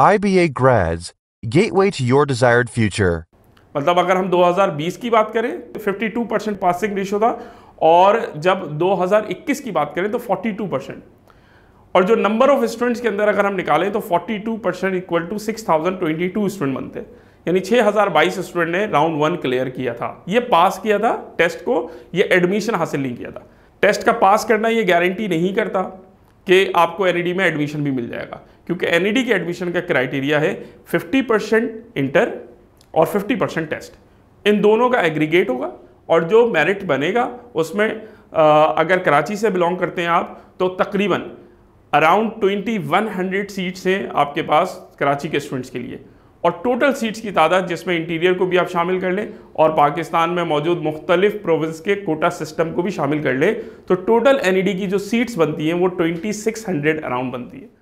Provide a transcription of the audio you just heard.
IBA grads gateway to your desired future. मतलब अगर हम 2020 की बात करें 52 परसेंट पासिंग रेशियो था और जब 2021 की बात करें तो 42 परसेंट तो और जो नंबर ऑफ स्टूडेंट्स के अंदर अगर हम निकालें तो 42 परसेंट इक्वल टू 6022 स्टूडेंट बनते हैं यानी 6022 स्टूडेंट ने राउंड वन क्लियर किया था ये पास किया था टेस्ट को ये एडमिशन हासिल नहीं किया था टेस्ट का पास करना ये गारंटी नहीं करता कि आपको एन e में एडमिशन भी मिल जाएगा क्योंकि एन के एडमिशन का क्राइटेरिया है 50 परसेंट इंटर और 50 परसेंट टेस्ट इन दोनों का एग्रीगेट होगा और जो मेरिट बनेगा उसमें आ, अगर कराची से बिलोंग करते हैं आप तो तकरीबन अराउंड 2100 सीट्स हैं आपके पास कराची के स्टूडेंट्स के लिए और टोटल सीट्स की तादाद जिसमें इंटीरियर को भी आप शामिल कर लें और पाकिस्तान में मौजूद मुख्तलिफ प्रोविंस के कोटा सिस्टम को भी शामिल कर लें तो टोटल एन e की जो सीट्स बनती हैं वो ट्वेंटी सिक्स हंड्रेड अराउंड बनती है